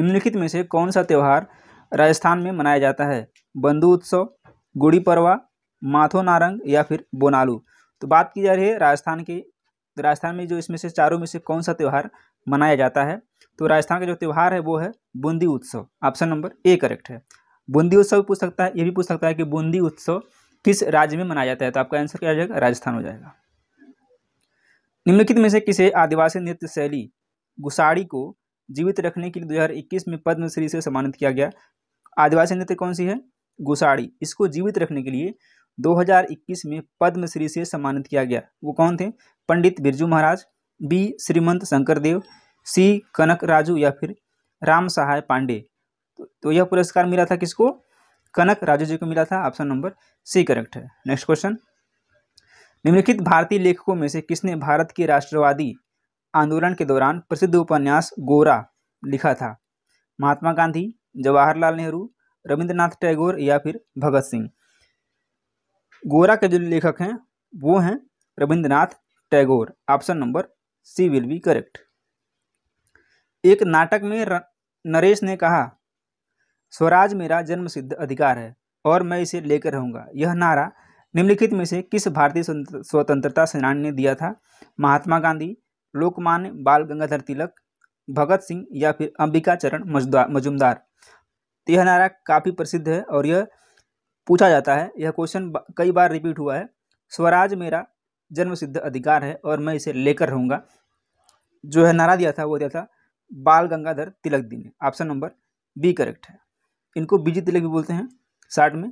निम्नलिखित में से कौन सा त्यौहार राजस्थान में मनाया जाता है बंधु उत्सव गुड़ी पड़वा माथो नारंग या फिर बोनालू तो बात की जा रही है राजस्थान की तो राजस्थान में जो इसमें से चारों में से कौन सा त्यौहार मनाया जाता है तो राजस्थान का जो त्यौहार है वो है बूंदी उत्सव ऑप्शन नंबर ए करेक्ट है बूंदी उत्सव पूछ सकता है ये भी पूछ सकता है कि बूंदी उत्सव किस राज्य में मनाया जाता है तो आपका आंसर क्या हो जाएगा राजस्थान हो जाएगा निम्नलिखित में से किसे आदिवासी नृत्य शैली गुसाड़ी को जीवित रखने के लिए 2021 में पद्मश्री से सम्मानित किया गया आदिवासी नृत्य कौन सी है गोसाड़ी इसको जीवित रखने के लिए 2021 में पद्मश्री से सम्मानित किया गया वो कौन थे पंडित बिरजू महाराज बी श्रीमंत शंकरदेव सी कनक राजू या फिर राम सहाय पांडे तो यह पुरस्कार मिला था किसको कनक राजू जी को मिला था ऑप्शन नंबर सी करेक्ट है नेक्स्ट क्वेश्चन निम्नलिखित भारतीय लेखकों में से किसने भारत के राष्ट्रवादी आंदोलन के दौरान प्रसिद्ध उपन्यास गोरा लिखा था महात्मा गांधी जवाहरलाल नेहरू रविंद्रनाथ टैगोर या फिर भगत सिंह गोरा के जो लेखक हैं वो हैं Rabindranath Tagore option number C will be correct एक नाटक में नरेश ने कहा स्वराज मेरा जन्मसिद्ध अधिकार है और मैं इसे लेकर रहूंगा यह नारा निम्नलिखित में से किस भारतीय स्वतंत्रता सेनानी ने दिया था महात्मा गांधी लोकमान्य बाल गंगाधर तिलक भगत सिंह या फिर अंबिका चरण मजुमदार तो यह नारा काफ़ी प्रसिद्ध है और यह पूछा जाता है यह क्वेश्चन कई बार रिपीट हुआ है स्वराज मेरा जन्मसिद्ध अधिकार है और मैं इसे लेकर रहूँगा जो है नारा दिया था वो दिया था बाल गंगाधर तिलक जी ने ऑप्शन नंबर बी करेक्ट है इनको बीजी तिलक भी बोलते हैं शार्ट में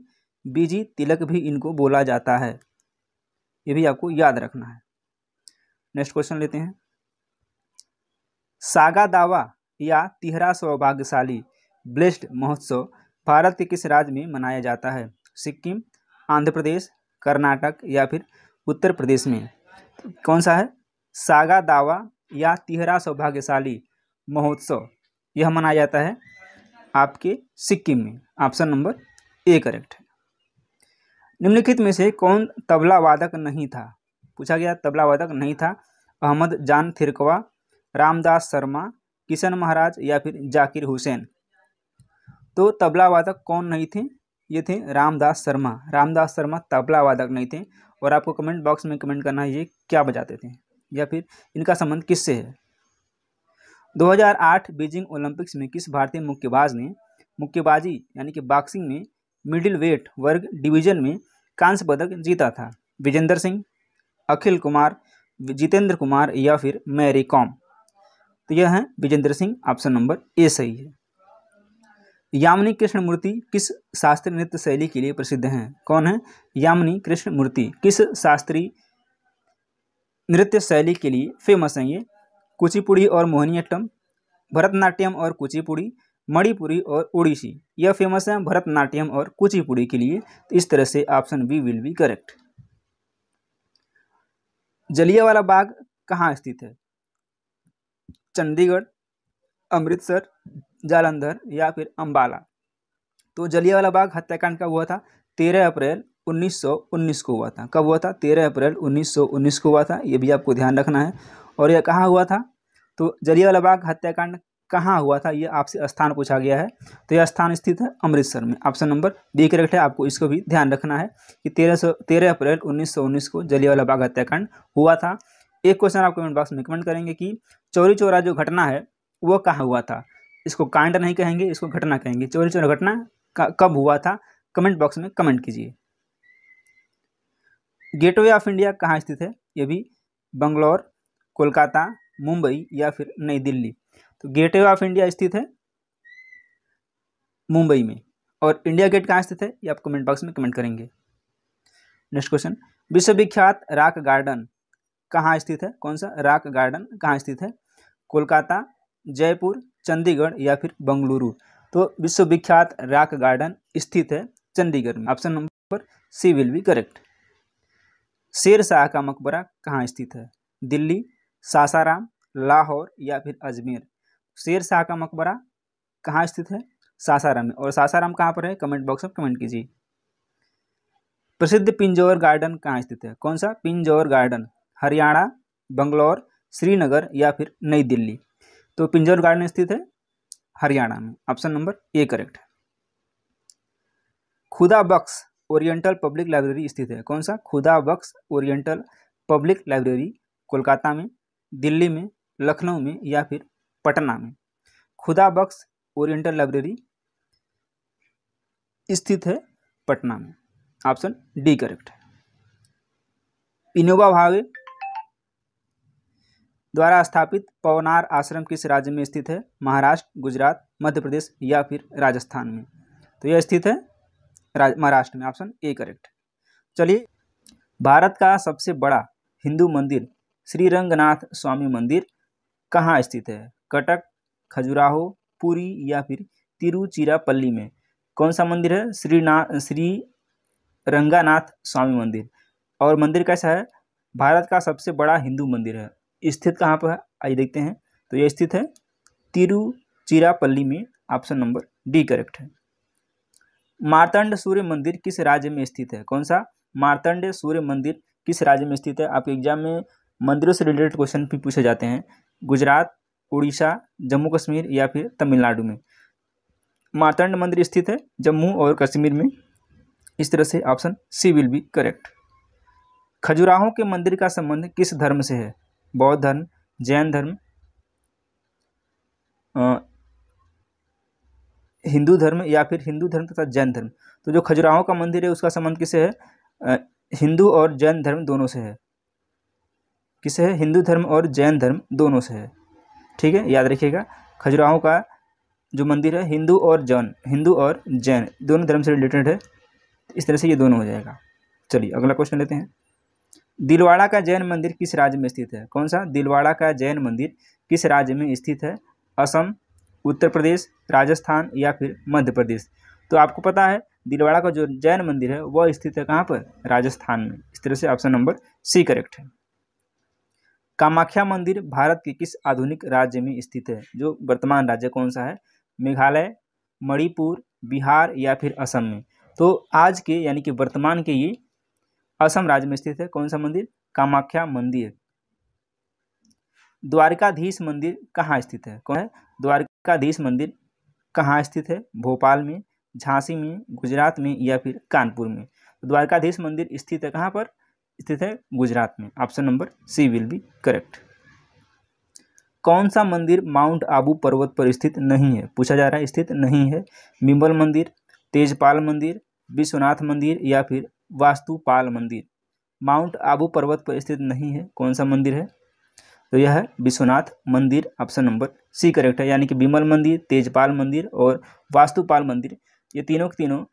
बीजी तिलक भी इनको बोला जाता है ये भी आपको याद रखना है नेक्स्ट क्वेश्चन लेते हैं सागा दावा या तिहरा सौभाग्यशाली ब्लेस्ड महोत्सव भारत के किस राज्य में मनाया जाता है सिक्किम आंध्र प्रदेश कर्नाटक या फिर उत्तर प्रदेश में कौन सा है सागा दावा या तिहरा सौभाग्यशाली महोत्सव यह मनाया जाता है आपके सिक्किम में ऑप्शन नंबर ए करेक्ट है निम्नलिखित में से कौन तबला वादक नहीं था पूछा गया तबला वादक नहीं था अहमद जान थिरकवा रामदास शर्मा किशन महाराज या फिर जाकिर हुसैन तो तबला वादक कौन नहीं थे ये थे रामदास शर्मा रामदास शर्मा तबला वादक नहीं थे और आपको कमेंट बॉक्स में कमेंट करना ये क्या बजाते थे या फिर इनका संबंध किससे है 2008 बीजिंग ओलंपिक्स में किस भारतीय मुक्केबाज ने मुक्केबाजी यानी कि बॉक्सिंग में मिडिल वेट वर्ग डिवीजन में कांस्य पदक जीता था विजेंद्र सिंह अखिल कुमार जितेंद्र कुमार या फिर मैरी कॉम तो यह है Vijender Singh option number A सही है यामिनी कृष्ण मूर्ति किस शास्त्रीय नृत्य शैली के लिए प्रसिद्ध हैं कौन है यामिनी कृष्ण मूर्ति किस शास्त्रीय नृत्य शैली के लिए फेमस हैं ये कुचिपुड़ी और मोहिनीअट्टम भरतनाट्यम और कुचिपुड़ी मणिपुरी और उड़ीसी यह फेमस है भरतनाट्यम और कुचिपुड़ी के लिए तो इस तरह से option B will be correct Jallianwala Bagh कहाँ स्थित है चंडीगढ़ अमृतसर जालंधर या फिर अम्बाला तो जलियावाला बाग हत्याकांड कब हुआ था तेरह अप्रैल 1919 को हुआ था कब हुआ था तेरह अप्रैल 1919 को हुआ था ये भी आपको ध्यान रखना है और यह कहाँ हुआ था तो जलियावाला बाग हत्याकांड कहाँ हुआ था ये आपसे स्थान पूछा गया है तो यह स्थान स्थित है अमृतसर में ऑप्शन नंबर बी करेक्ट है आपको इसको भी ध्यान रखना है कि तेरह सौ तेरह अप्रैल उन्नीस सौ उन्नीस को जलियावाला बाग हत्याकांड हुआ था एक क्वेश्चन आप कमेंट बॉक्स में कमेंट करेंगे कि चौरी चौरा जो घटना है वो कहाँ हुआ था इसको कांड नहीं कहेंगे इसको घटना कहेंगे चौरी चौरा घटना कब हुआ था कमेंट बॉक्स में कमेंट कीजिए गेटवे ऑफ इंडिया कहाँ स्थित है ये भी बंगलौर कोलकाता मुंबई या फिर नई दिल्ली तो गेटवे ऑफ इंडिया स्थित है मुंबई में और इंडिया गेट कहाँ स्थित है ये आप कमेंट बॉक्स में कमेंट करेंगे नेक्स्ट क्वेश्चन विश्वविख्यात राक गार्डन कहाँ स्थित है कौन सा राक गार्डन कहाँ स्थित है कोलकाता जयपुर चंडीगढ़ या फिर बंगलुरु तो विश्वविख्यात रॉक गार्डन स्थित है चंडीगढ़ में option number C will be correct Sher Shah का मकबरा कहाँ स्थित है दिल्ली सासाराम लाहौर या फिर अजमेर शेर शाह का मकबरा कहाँ स्थित है सासाराम में और सासाराम कहाँ पर है कमेंट बॉक्स में कमेंट कीजिए प्रसिद्ध पिंजौर गार्डन कहाँ स्थित है कौन सा पिंजौर गार्डन हरियाणा बंगलौर श्रीनगर या फिर नई दिल्ली तो पिंजौर गार्डन स्थित है हरियाणा में ऑप्शन नंबर ए करेक्ट है खुदा बक्स ओरिएंटल पब्लिक लाइब्रेरी स्थित है कौन सा Khuda Bakhsh oriental public library Kolkata में दिल्ली में लखनऊ में या फिर पटना में खुदा बक्स ओरिएंटल लाइब्रेरी स्थित है पटना में ऑप्शन डी करेक्ट है इनोवा भावे द्वारा स्थापित पवनार आश्रम किस राज्य में स्थित है महाराष्ट्र गुजरात मध्य प्रदेश या फिर राजस्थान में तो यह स्थित है महाराष्ट्र में ऑप्शन ए करेक्ट चलिए भारत का सबसे बड़ा हिंदू मंदिर श्री रंगनाथ स्वामी मंदिर कहाँ स्थित है कटक खजुराहो पुरी या फिर तिरुचिरापल्ली में कौन सा मंदिर है श्री ना श्री रंगानाथ स्वामी मंदिर और मंदिर कैसा है भारत का सबसे बड़ा हिंदू मंदिर है स्थित कहाँ पर है आइए देखते हैं तो यह स्थित है तिरुचिरापल्ली में ऑप्शन नंबर डी करेक्ट है मारतंड सूर्य मंदिर किस राज्य में स्थित है कौन सा मारतंड सूर्य मंदिर किस राज्य में स्थित है आपके एग्जाम में मंदिरों से रिलेटेड क्वेश्चन भी पूछे जाते हैं गुजरात उड़ीसा जम्मू कश्मीर या फिर तमिलनाडु में मारतंड मंदिर स्थित है जम्मू और कश्मीर में इस तरह से option C will be correct Khajuraho के मंदिर का संबंध किस धर्म से है बौद्ध धर्म जैन धर्म हिंदू धर्म या फिर हिंदू धर्म तथा जैन धर्म तो जो खजुराहो का मंदिर है उसका संबंध किसे है हिंदू और जैन धर्म दोनों से है किसे है हिंदू धर्म और जैन धर्म दोनों से है ठीक है याद रखिएगा खजुराहो का जो मंदिर है हिंदू और जैन हिंदू और जैन दोनों धर्म से रिलेटेड है इस तरह से ये दोनों हो जाएगा चलिए अगला क्वेश्चन लेते हैं दिलवाड़ा का जैन मंदिर किस राज्य में स्थित है कौन सा दिलवाड़ा का जैन मंदिर किस राज्य में स्थित है असम उत्तर प्रदेश राजस्थान या फिर मध्य प्रदेश तो आपको पता है दिलवाड़ा का जो जैन मंदिर है वह स्थित है कहाँ पर राजस्थान में इस तरह से ऑप्शन नंबर सी करेक्ट है कामाख्या मंदिर भारत के किस आधुनिक राज्य में स्थित है जो वर्तमान राज्य कौन सा है मेघालय मणिपुर बिहार या फिर असम में तो आज के यानी कि वर्तमान के ये असम राज्य में स्थित है कौन सा मंदिर कामाख्या मंदिर द्वारकाधीश मंदिर कहाँ स्थित है कौन है द्वारकाधीश मंदिर कहाँ स्थित है भोपाल में झांसी में गुजरात में या फिर कानपुर में तो द्वारकाधीश मंदिर स्थित है कहाँ पर स्थित है गुजरात में option number C will be correct कौन सा मंदिर माउंट आबू पर्वत पर स्थित नहीं है पूछा जा रहा है स्थित नहीं है बिम्बल मंदिर तेजपाल मंदिर विश्वनाथ मंदिर या फिर वास्तुपाल मंदिर माउंट आबू पर्वत पर स्थित नहीं है कौन सा मंदिर है तो यह है विश्वनाथ मंदिर ऑप्शन नंबर सी करेक्ट है यानी कि विमल मंदिर तेजपाल मंदिर और वास्तुपाल मंदिर ये तीनों के तीनों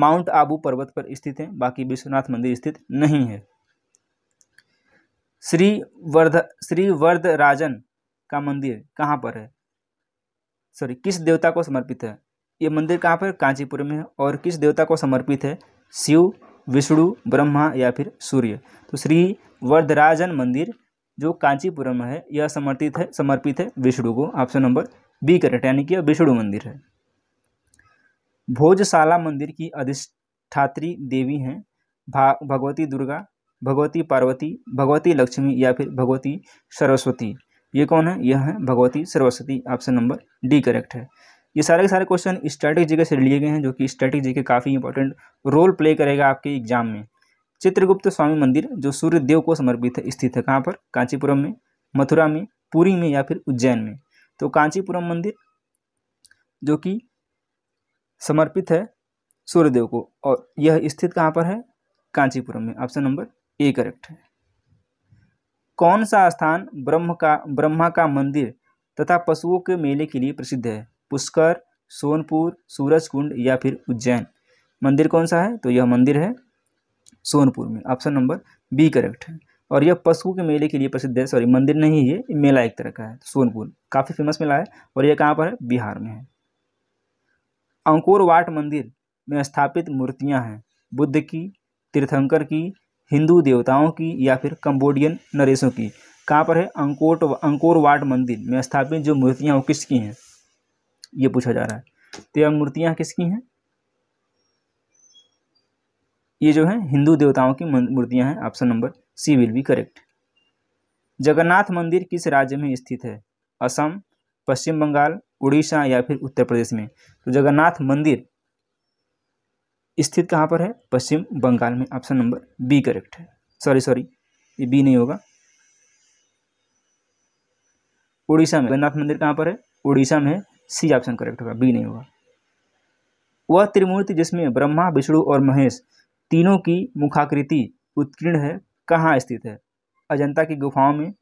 माउंट आबू पर्वत पर स्थित हैं बाकी विश्वनाथ मंदिर स्थित नहीं है श्री वर्ध श्री वर्धराजन का मंदिर कहाँ पर है सॉरी किस देवता को समर्पित है ये मंदिर कहाँ पर कांचीपुर में है और किस देवता को समर्पित है शिव विष्णु ब्रह्मा या फिर सूर्य तो श्री वर्धराजन मंदिर जो कांचीपुरम है यह समर्पित है समर्पित है विष्णु को ऑप्शन नंबर बी करेक्ट यानी कि यह विष्णु मंदिर है भोजशाला मंदिर की अधिष्ठात्री देवी हैं भगवती दुर्गा भगवती पार्वती भगवती लक्ष्मी या फिर भगवती सरस्वती ये कौन है यह है Bhagwati Saraswati option number D correct है ये सारे के सारे क्वेश्चन स्टैटिक के से लिए गए हैं जो कि स्टैटिक के काफ़ी इंपॉर्टेंट रोल प्ले करेगा आपके एग्जाम में चित्रगुप्त स्वामी मंदिर जो सूर्यदेव को समर्पित है स्थित है कहाँ पर कांचीपुरम में मथुरा में पुरी में या फिर उज्जैन में तो कांचीपुरम मंदिर जो कि समर्पित है सूर्यदेव को और यह स्थित कहाँ पर है कांचीपुरम में ऑप्शन नंबर ए करेक्ट है कौन सा स्थान ब्रह्म का ब्रह्मा का मंदिर तथा पशुओं के मेले के लिए प्रसिद्ध है पुष्कर सोनपुर सूरजकुंड या फिर उज्जैन मंदिर कौन सा है तो यह मंदिर है सोनपुर में ऑप्शन नंबर बी करेक्ट है और यह पशु के मेले के लिए प्रसिद्ध है सॉरी मंदिर नहीं है मेला एक तरह का है सोनपुर काफ़ी फेमस मेला है और यह कहाँ पर है बिहार में है अंकुरवाट मंदिर में स्थापित मूर्तियाँ हैं बुद्ध की तीर्थंकर की हिंदू देवताओं की या फिर कंबोडियन नरेशों की कहाँ पर है अंकोट अंकोरवाट मंदिर में स्थापित जो मूर्तियाँ वो किसकी हैं ये पूछा जा रहा है तो यह मूर्तियाँ किसकी हैं ये जो है हिंदू देवताओं की मूर्तियाँ हैं option number C will be correct Jagannath मंदिर किस राज्य में स्थित है असम पश्चिम बंगाल उड़ीसा या फिर उत्तर प्रदेश में तो जगन्नाथ मंदिर स्थित कहाँ पर है पश्चिम बंगाल में ऑप्शन नंबर बी करेक्ट है सॉरी सॉरी ये बी नहीं होगा उड़ीसा में जगन्नाथ मंदिर कहाँ पर है उड़ीसा में सी ऑप्शन करेक्ट होगा बी नहीं होगा वह त्रिमूर्ति जिसमें ब्रह्मा विष्णु और महेश तीनों की मुखाकृति उत्कीर्ण है कहाँ स्थित है अजंता की गुफाओं में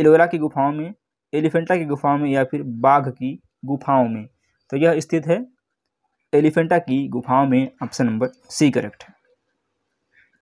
एलोरा की गुफाओं में एलिफेंटा की गुफाओं में या फिर बाघ की गुफाओं में तो यह स्थित है एलिफेंटा की गुफाओं में ऑप्शन नंबर सी करेक्ट है